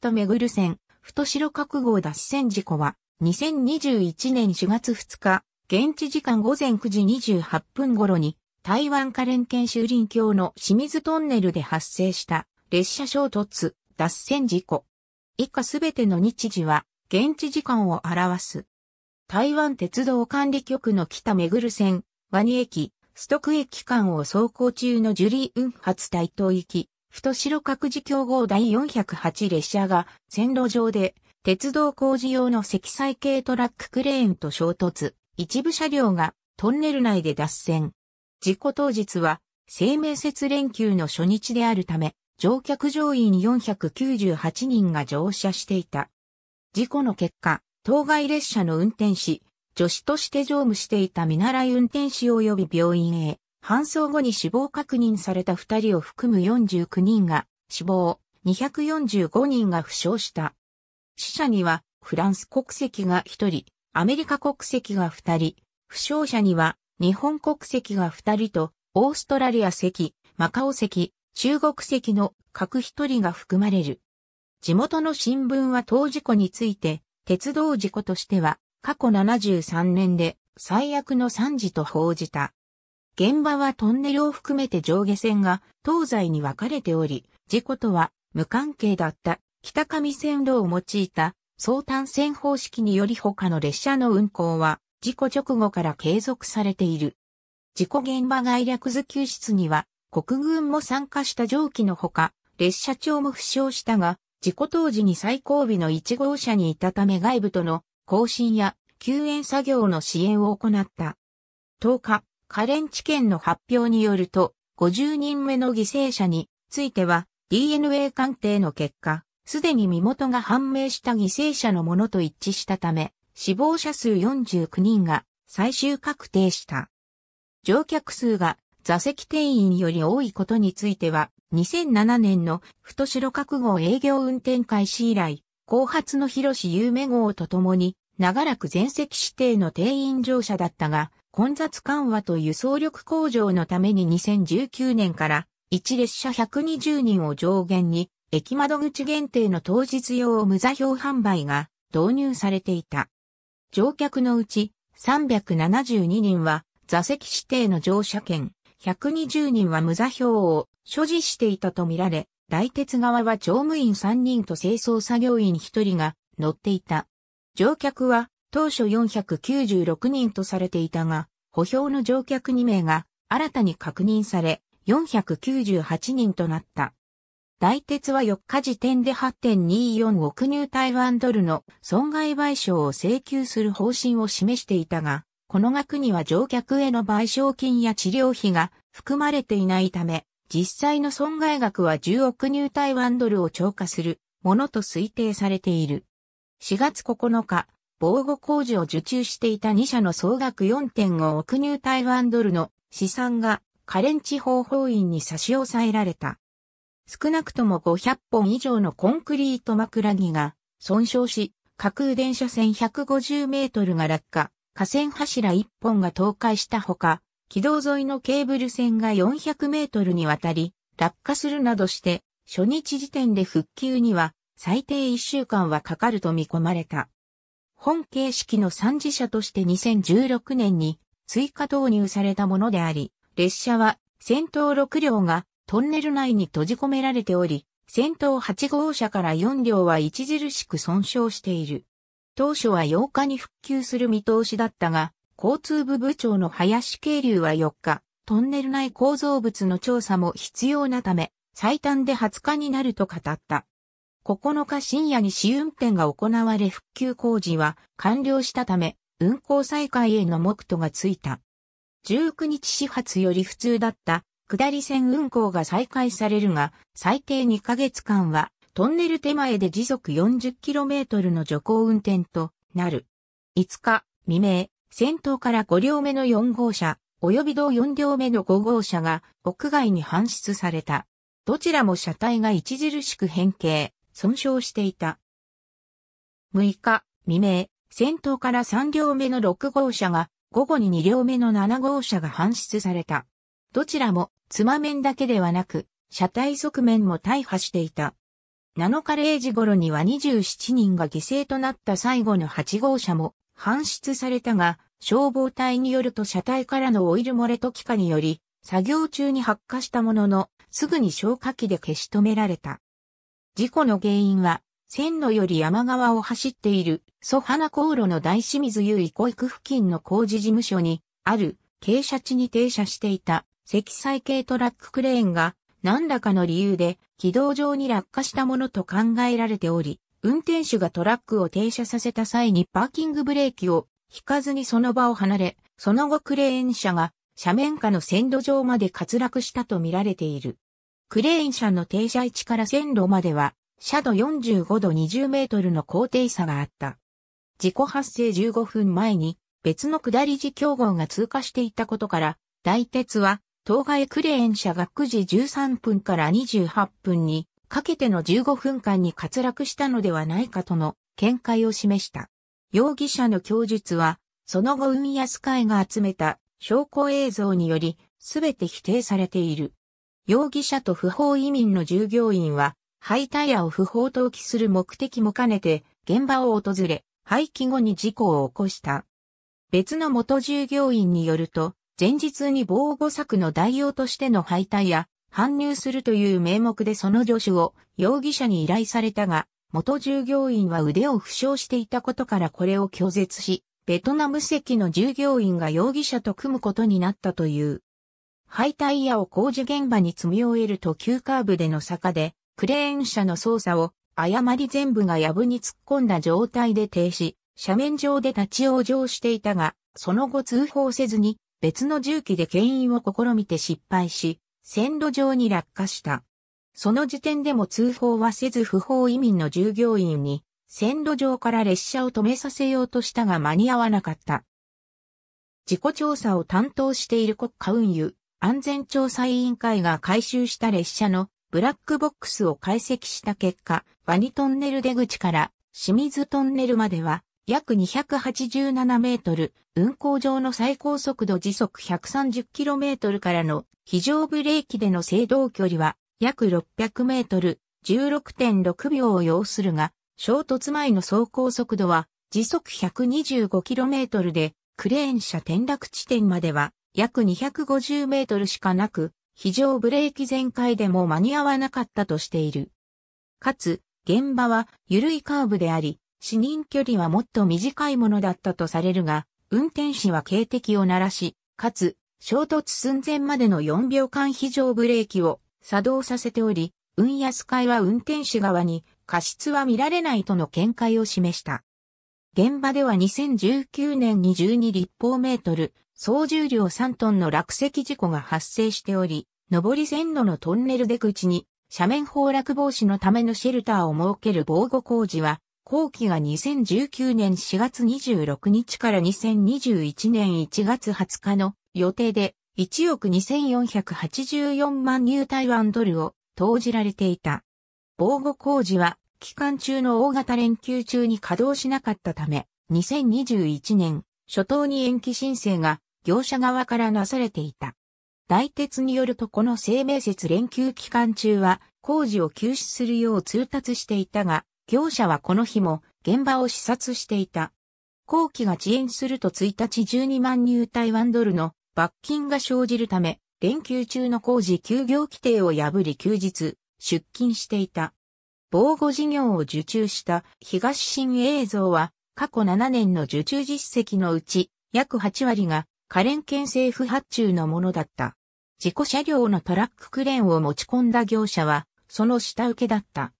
とめぐる線、太白角号脱線事故は、2021年4月2日、現地時間午前9時28分頃に、台湾カレン県修林橋の清水トンネルで発生した列車衝突、脱線事故。以下すべての日時は、現地時間を表す。台湾鉄道管理局の北めぐる線、ワニ駅、ストク駅間を走行中のジュリー運発台東行き、太白各自競合第408列車が線路上で鉄道工事用の積載系トラッククレーンと衝突、一部車両がトンネル内で脱線。事故当日は生命節連休の初日であるため、乗客乗員498人が乗車していた。事故の結果、当該列車の運転士、助手として乗務していた見習い運転士及び病院へ搬送後に死亡確認された2人を含む49人が死亡、245人が負傷した。死者にはフランス国籍が1人、アメリカ国籍が2人、負傷者には日本国籍が2人と、オーストラリア籍、マカオ籍、中国籍の各1人が含まれる。地元の新聞は当事故について、鉄道事故としては過去73年で最悪の惨事と報じた。現場はトンネルを含めて上下線が東西に分かれており、事故とは無関係だった北上線路を用いた相単線方式により他の列車の運行は事故直後から継続されている。事故現場概略図救出には国軍も参加した蒸気のほか、列車長も負傷したが、事故当時に最後尾の1号車にいたため外部との更新や救援作業の支援を行った。10日、カレン知見の発表によると、50人目の犠牲者については DNA 鑑定の結果、すでに身元が判明した犠牲者のものと一致したため、死亡者数49人が最終確定した。乗客数が座席定員より多いことについては、2007年の太白覚悟営業運転開始以来、後発の広志有名号とともに、長らく全席指定の定員乗車だったが、混雑緩和と輸送力向上のために2019年から1列車120人を上限に駅窓口限定の当日用無座標販売が導入されていた。乗客のうち372人は座席指定の乗車券、120人は無座標を所持していたとみられ、大鉄側は乗務員3人と清掃作業員1人が乗っていた。乗客は当初496人とされていたが、歩兵の乗客2名が新たに確認され、498人となった。大鉄は4日時点で8.24億ニュー台湾ドルの損害賠償を請求する方針を示していたが、この額には乗客への賠償金や治療費が含まれていないため、実際の損害額は10億ニュー台湾ドルを超過するものと推定されている。4月9日、防護工事を受注していた2社の総額4.5億ニュー台湾ドルの資産がカレン地方法院に差し押さえられた。少なくとも500本以上のコンクリート枕木が損傷し、架空電車線150メートルが落下、架線柱1本が倒壊したほか、軌道沿いのケーブル線が400メートルにわたり落下するなどして、初日時点で復旧には最低1週間はかかると見込まれた。本形式の三次車として2016年に追加導入されたものであり、列車は先頭6両がトンネル内に閉じ込められており、先頭8号車から4両は著しく損傷している。当初は8日に復旧する見通しだったが、交通部部長の林慶流は4日、トンネル内構造物の調査も必要なため、最短で20日になると語った。9日深夜に試運転が行われ復旧工事は完了したため、運行再開への目途がついた。19日始発より普通だった下り線運行が再開されるが、最低2ヶ月間はトンネル手前で時速 40km の徐行運転となる。5日未明、先頭から5両目の4号車、及び同4両目の5号車が屋外に搬出された。どちらも車体が著しく変形。損傷していた。6日、未明、先頭から3両目の6号車が、午後に2両目の7号車が搬出された。どちらも、つま面だけではなく、車体側面も大破していた。7日0時頃には27人が犠牲となった最後の8号車も搬出されたが、消防隊によると車体からのオイル漏れと気化により、作業中に発火したものの、すぐに消火器で消し止められた。事故の原因は、線路より山側を走っている、ソハナ航路の大清水優井湖駅付近の工事事務所に、ある、傾斜地に停車していた、積載系トラッククレーンが、何らかの理由で、軌道上に落下したものと考えられており、運転手がトラックを停車させた際にパーキングブレーキを引かずにその場を離れ、その後クレーン車が斜面下の線路上まで滑落したとみられている。クレーン車の停車位置から線路までは、車度45度20メートルの高低差があった。事故発生15分前に別の下り時競合が通過していたことから、大鉄は当該クレーン車が9時13分から28分にかけての15分間に滑落したのではないかとの見解を示した。容疑者の供述は、その後海安会が集めた証拠映像により、すべて否定されている。容疑者と不法移民の従業員は、廃タイヤを不法投棄する目的も兼ねて、現場を訪れ、廃棄後に事故を起こした。別の元従業員によると、前日に防護策の代用としての廃タイヤ、搬入するという名目でその助手を容疑者に依頼されたが、元従業員は腕を負傷していたことからこれを拒絶し、ベトナム籍の従業員が容疑者と組むことになったという。イタイヤを工事現場に積み終えると急カーブでの坂で、クレーン車の操作を誤り全部が藪に突っ込んだ状態で停止、斜面上で立ち往生していたが、その後通報せずに別の重機で牽引を試みて失敗し、線路上に落下した。その時点でも通報はせず不法移民の従業員に、線路上から列車を止めさせようとしたが間に合わなかった。事故調査を担当している国家運輸安全調査委員会が回収した列車のブラックボックスを解析した結果、ワニトンネル出口から清水トンネルまでは約287メートル、運行上の最高速度時速130キロメートルからの非常ブレーキでの制動距離は約600メートル、16.6秒を要するが、衝突前の走行速度は時速125キロメートルで、クレーン車転落地点までは約250メートルしかなく、非常ブレーキ全開でも間に合わなかったとしている。かつ、現場は緩いカーブであり、視認距離はもっと短いものだったとされるが、運転士は警笛を鳴らし、かつ、衝突寸前までの4秒間非常ブレーキを作動させており、運安会は運転士側に過失は見られないとの見解を示した。現場では2019年に12立方メートル、総重量3トンの落石事故が発生しており、上り線路のトンネル出口に斜面崩落防止のためのシェルターを設ける防護工事は、後期が2019年4月26日から2021年1月20日の予定で1億2484万ニュー台湾ドルを投じられていた。防護工事は期間中の大型連休中に稼働しなかったため、2021年初頭に延期申請が業者側からなされていた。大鉄によるとこの生命節連休期間中は工事を休止するよう通達していたが、業者はこの日も現場を視察していた。工期が遅延すると1日12万入台湾ドルの罰金が生じるため、連休中の工事休業規定を破り休日、出勤していた。防護事業を受注した東新映像は過去7年の受注実績のうち約8割がカレン県政府発注のものだった。事故車両のトラッククレーンを持ち込んだ業者は、その下請けだった。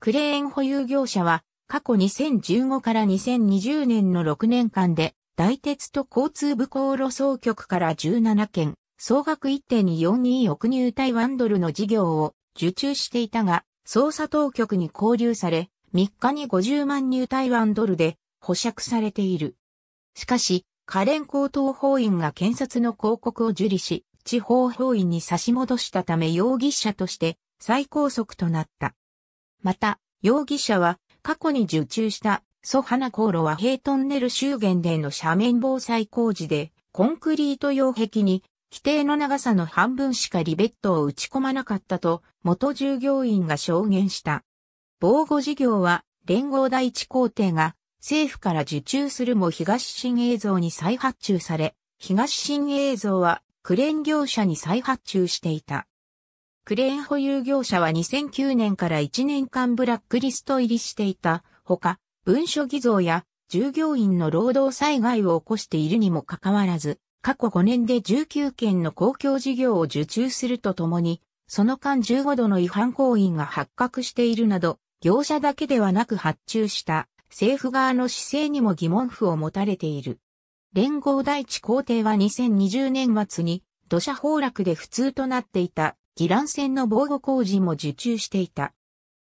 クレーン保有業者は、過去2015から2020年の6年間で、大鉄と交通部航路総局から17件、総額1.42億入台湾ドルの事業を受注していたが、捜査当局に交流され、3日に50万入台湾ドルで保釈されている。しかし、カレン高等法院が検察の広告を受理し、地方法院に差し戻したため容疑者として再拘束となった。また、容疑者は過去に受注したソハナ航路和平トンネル周辺での斜面防災工事でコンクリート擁壁に規定の長さの半分しかリベットを打ち込まなかったと元従業員が証言した。防護事業は連合第一工程が政府から受注するも東新映像に再発注され、東新映像はクレーン業者に再発注していた。クレーン保有業者は2009年から1年間ブラックリスト入りしていたほか、文書偽造や従業員の労働災害を起こしているにもかかわらず、過去5年で19件の公共事業を受注するとともに、その間15度の違反行為が発覚しているなど、業者だけではなく発注した政府側の姿勢にも疑問符を持たれている。連合第一皇帝は2020年末に土砂崩落で不通となっていた議乱線の防護工事も受注していた。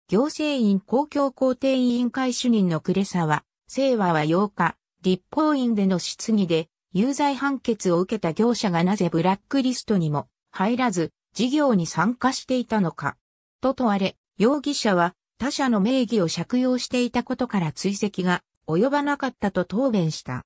行政院公共工程委員会主任のサは、清和は8日、立法院での質疑で有罪判決を受けた業者がなぜブラックリストにも入らず事業に参加していたのか、と問われ、容疑者は他者の名義を借用していたことから追跡が及ばなかったと答弁した。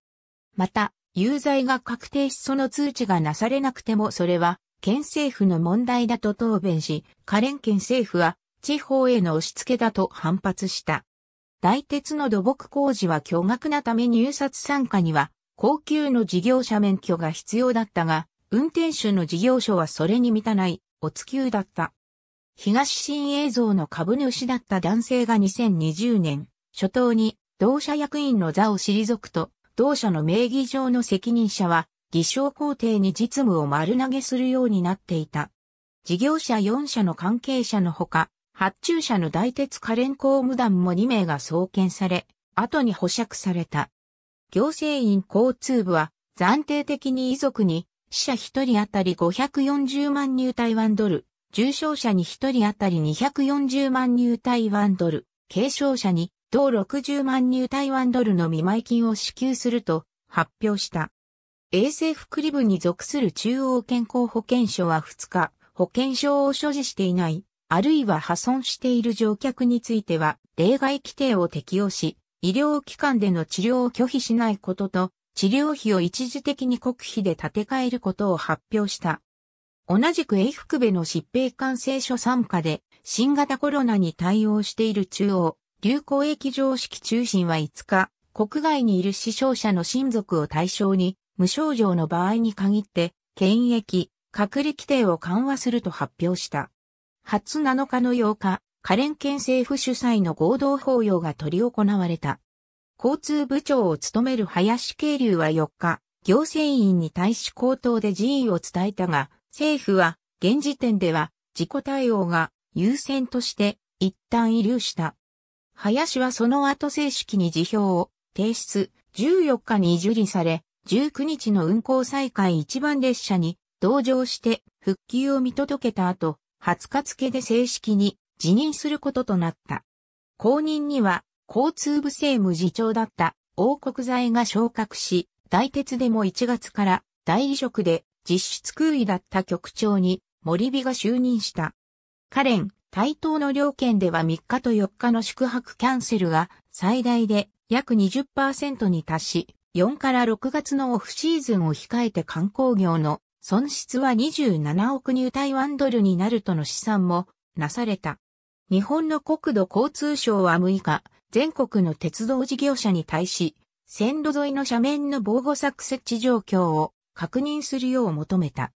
また、有罪が確定しその通知がなされなくてもそれは県政府の問題だと答弁し、カレン県政府は地方への押し付けだと反発した。大鉄の土木工事は巨額なため入札参加には高級の事業者免許が必要だったが、運転手の事業所はそれに満たない、お付きだった。東新映像の株主だった男性が2020年、初頭に同社役員の座を退くと、同社の名義上の責任者は、偽証工程に実務を丸投げするようになっていた。事業者4社の関係者のほか、発注者の大鉄可連公務団も2名が送検され、後に保釈された。行政院交通部は暫定的に遺族に死者1人当たり540万入台湾ドル、重症者に1人当たり240万入台湾ドル、軽症者に同60万入台湾ドルの見舞金を支給すると発表した。衛生福利部に属する中央健康保険所は2日、保険証を所持していない、あるいは破損している乗客については、例外規定を適用し、医療機関での治療を拒否しないことと、治療費を一時的に国費で立て替えることを発表した。同じく英福部の疾病感染症参加で、新型コロナに対応している中央、流行疫常識中心は5日、国外にいる死傷者の親族を対象に、無症状の場合に限って、検疫、隔離規定を緩和すると発表した。初7日の8日、カレン県政府主催の合同法要が執り行われた。交通部長を務める林慶流は4日、行政院に対し口頭で辞意を伝えたが、政府は、現時点では、自己対応が優先として一旦遺留した。林はその後正式に辞表を提出、14日に受理され、19日の運行再開一番列車に同乗して復帰を見届けた後、20日付で正式に辞任することとなった。後任には交通部政務次長だった王国財が昇格し、大鉄でも1月から代理職で実質空位だった局長に森美が就任した。カレン、対等の両県では3日と4日の宿泊キャンセルが最大で約20%に達し、4から6月のオフシーズンを控えて観光業の損失は27億ニュー台湾ドルになるとの試算もなされた。日本の国土交通省は6日、全国の鉄道事業者に対し、線路沿いの斜面の防護柵設置状況を確認するよう求めた。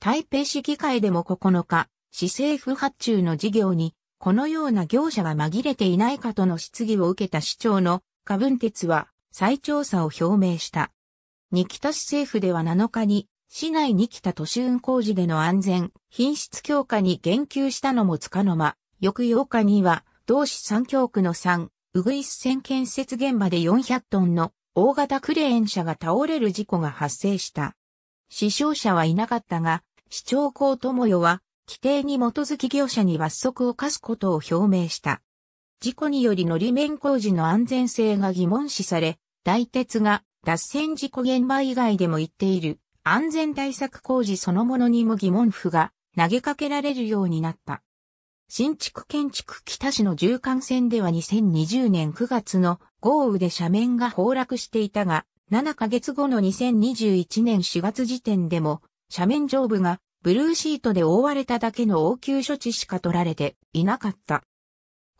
台北市議会でも9日、市政府発注の事業に、このような業者が紛れていないかとの質疑を受けた市長のンテ鉄は再調査を表明した。二北市政府では7日に、市内に北都市運工事での安全、品質強化に言及したのもつかの間、翌8日には、同市三京区の3、うぐいす線建設現場で400トンの大型クレーン車が倒れる事故が発生した。死傷者はいなかったが、市長公友よは、規定に基づき業者に罰則を課すことを表明した。事故によりのり面工事の安全性が疑問視され、大鉄が脱線事故現場以外でも言っている安全対策工事そのものにも疑問符が投げかけられるようになった。新築建築北市の住貫線では2020年9月の豪雨で斜面が崩落していたが、7ヶ月後の2021年4月時点でも、斜面上部がブルーシートで覆われただけの応急処置しか取られていなかった。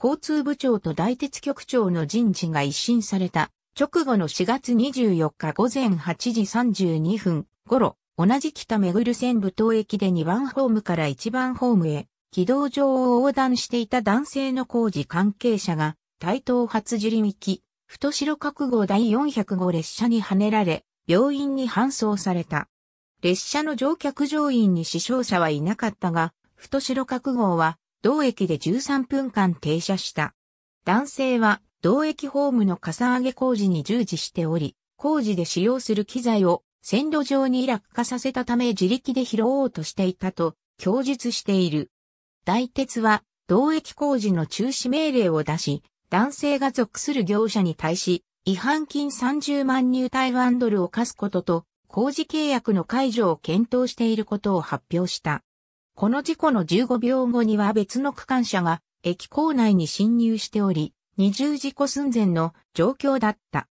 交通部長と大鉄局長の人事が一新された直後の4月24日午前8時32分頃、同じ北目黒線武東駅で2番ホームから1番ホームへ、軌道上を横断していた男性の工事関係者が、台東初みき、太白覚悟第4 0 5号列車にはねられ、病院に搬送された。列車の乗客乗員に死傷者はいなかったが、太白覚悟は、同駅で13分間停車した。男性は、同駅ホームのかさ上げ工事に従事しており、工事で使用する機材を線路上に落下させたため自力で拾おうとしていたと供述している。大鉄は同駅工事の中止命令を出し、男性が属する業者に対し、違反金30万入台湾ドルを課すことと、工事契約の解除を検討していることを発表した。この事故の15秒後には別の区間車が駅構内に侵入しており、二重事故寸前の状況だった。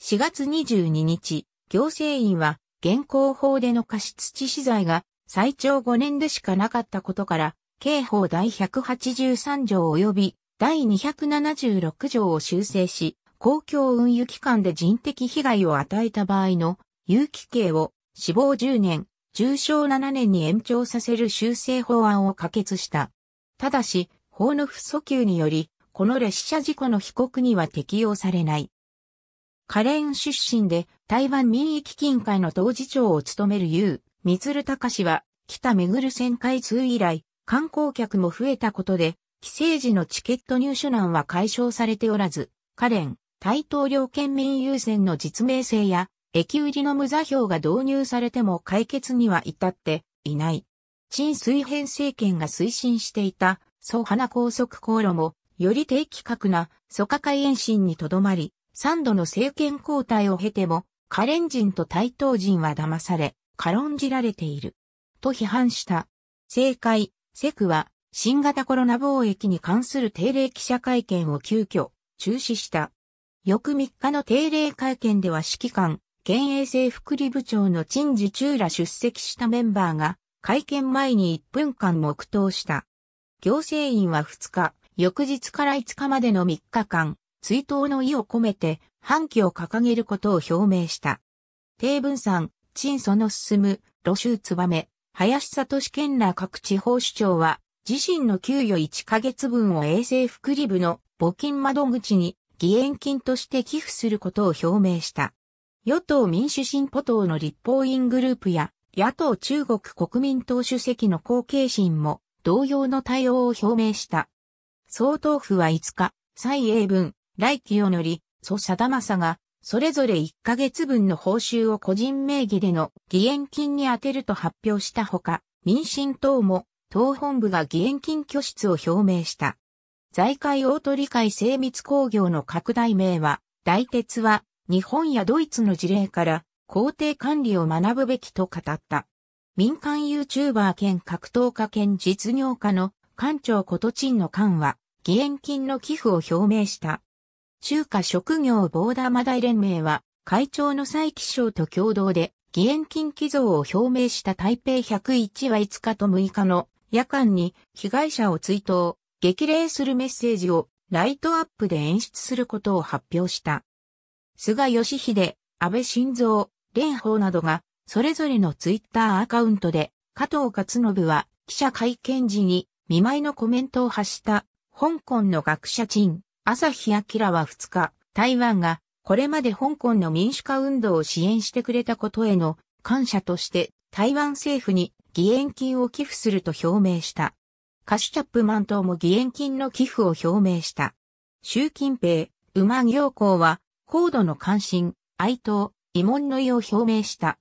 4月22日、行政院は現行法での過失致死罪が最長5年でしかなかったことから、刑法第183条及び第276条を修正し、公共運輸機関で人的被害を与えた場合の有期刑を死亡10年、重傷7年に延長させる修正法案を可決した。ただし、法の不訴求により、この列車事故の被告には適用されない。カレン出身で台湾民意基金会の当事長を務めるユー・ミツルタカ氏は、北めぐる旋回通以来、観光客も増えたことで、帰省時のチケット入手難は解消されておらず、カレン、大統領県民優先の実名制や、駅売りの無座標が導入されても解決には至っていない。陳水平政権が推進していた、蘇花高速航路も、より低規格な蘇花海延伸にとどまり、3度の政権交代を経ても、カレン人と台東人は騙され、軽んじられている。と批判した。政界、セクは、新型コロナ貿易に関する定例記者会見を急遽中止した。翌3日の定例会見では指揮官、県衛生副理部長の陳次中ら出席したメンバーが会見前に1分間黙祷した。行政院は2日、翌日から5日までの3日間、追悼の意を込めて反旗を掲げることを表明した。定文ん、陳その進む、路州燕、林里聡県ら各地方首長は、自身の給与1ヶ月分を衛生福利部の募金窓口に義援金として寄付することを表明した。与党民主進歩党の立法院グループや野党中国国民党主席の後継心も同様の対応を表明した。総統府は5日、蔡英文、来を乗り、蘇貞正が、それぞれ1ヶ月分の報酬を個人名義での義援金に充てると発表したほか、民進党も党本部が義援金拠出を表明した。財界大取会精密工業の拡大名は、大鉄は日本やドイツの事例から工程管理を学ぶべきと語った。民間 YouTuber 兼格闘家兼実業家の官長ことちんの官は、義援金の寄付を表明した。中華職業ボーダーマダイ連盟は、会長の蔡起省と共同で、義援金寄贈を表明した台北101は5日と6日の夜間に被害者を追悼、激励するメッセージをライトアップで演出することを発表した。菅義偉、安倍晋三、蓮舫などが、それぞれのツイッターアカウントで、加藤勝信は記者会見時に見舞いのコメントを発した、香港の学者陳、朝日明は2日、台湾がこれまで香港の民主化運動を支援してくれたことへの感謝として台湾政府に義援金を寄付すると表明した。カシュチャップマン等も義援金の寄付を表明した。習近平、馬行行は、高度の関心、哀悼、慰問の意を表明した。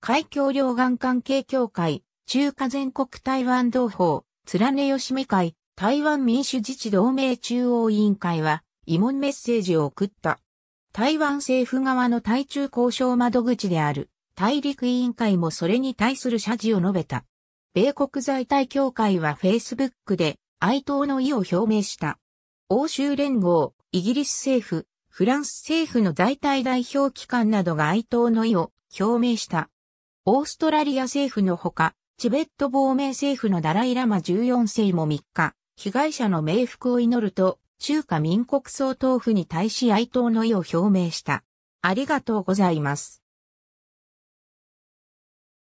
海峡両岸関係協会、中華全国台湾同胞、連根吉美会、台湾民主自治同盟中央委員会は、慰問メッセージを送った。台湾政府側の対中交渉窓口である。大陸委員会もそれに対する謝辞を述べた。米国在体協会は Facebook で哀悼の意を表明した。欧州連合、イギリス政府、フランス政府の在体代表機関などが哀悼の意を表明した。オーストラリア政府のほか、チベット亡命政府のダライラマ14世も3日、被害者の冥福を祈ると、中華民国総統府に対し哀悼の意を表明した。ありがとうございます。